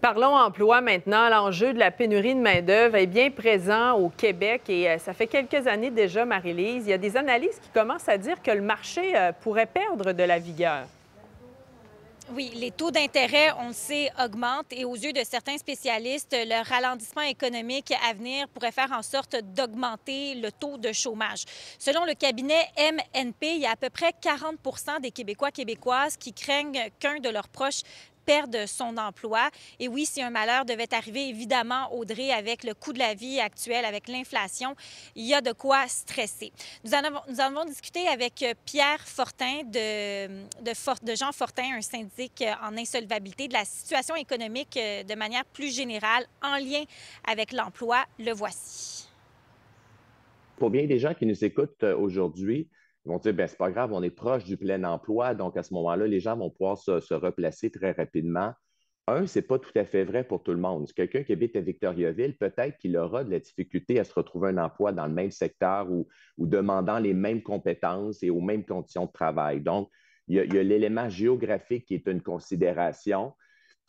Parlons emploi maintenant. L'enjeu de la pénurie de main-d'œuvre est bien présent au Québec et euh, ça fait quelques années déjà, Marie-Lise. Il y a des analyses qui commencent à dire que le marché euh, pourrait perdre de la vigueur. Oui, les taux d'intérêt, on le sait, augmentent et aux yeux de certains spécialistes, le ralentissement économique à venir pourrait faire en sorte d'augmenter le taux de chômage. Selon le cabinet MNP, il y a à peu près 40 des Québécois québécoises qui craignent qu'un de leurs proches perde son emploi. Et oui, si un malheur devait arriver, évidemment, Audrey, avec le coût de la vie actuel, avec l'inflation, il y a de quoi stresser. Nous en avons, nous avons discuté avec euh, Pierre Fortin de, de, de Jean Fortin, un syndic euh, en insolvabilité, de la situation économique euh, de manière plus générale en lien avec l'emploi. Le voici. Pour bien des gens qui nous écoutent aujourd'hui, ils vont dire, ben, c'est pas grave, on est proche du plein emploi, donc à ce moment-là, les gens vont pouvoir se, replacer très rapidement. Un, ce n'est pas tout à fait vrai pour tout le monde. Quelqu'un qui habite à Victoriaville, peut-être qu'il aura de la difficulté à se retrouver un emploi dans le même secteur ou demandant les mêmes compétences et aux mêmes conditions de travail. Donc, il y a, l'élément géographique qui est une considération.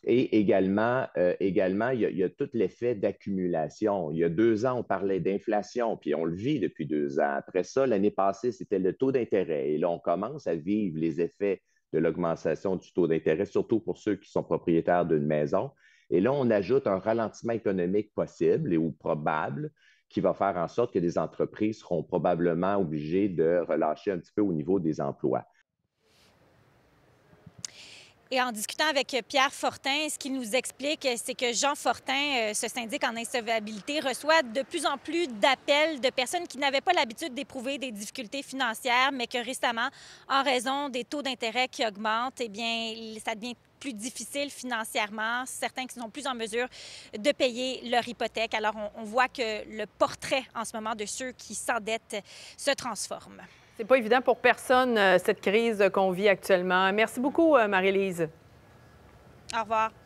Et également, euh, également il, y a, tout l'effet d'accumulation. Il y a deux ans, on parlait d'inflation, puis on le vit depuis deux ans. Après ça, l'année passée, c'était le taux d'intérêt. Et là, on commence à vivre les effets de l'augmentation du taux d'intérêt, surtout pour ceux qui sont propriétaires d'une maison. Et là, on ajoute un ralentissement économique possible et ou probable qui va faire en sorte que les entreprises seront probablement obligées de relâcher un petit peu au niveau des emplois. Et en discutant avec Pierre Fortin, ce qu'il nous explique, c'est que Jean Fortin, euh, ce syndic en insolvabilité, reçoit de plus en plus d'appels de personnes qui n'avaient pas l'habitude d'éprouver des difficultés financières, mais que récemment, en raison des taux d'intérêt qui augmentent, eh bien, ça devient plus difficile financièrement, certains qui sont plus en mesure de payer leur hypothèque. Alors, on, on voit que le portrait en ce moment de ceux qui s'endettent se transforme. C'est pas évident pour personne, euh, cette crise qu'on vit actuellement. Merci beaucoup, euh, Marie-Lise. Au revoir.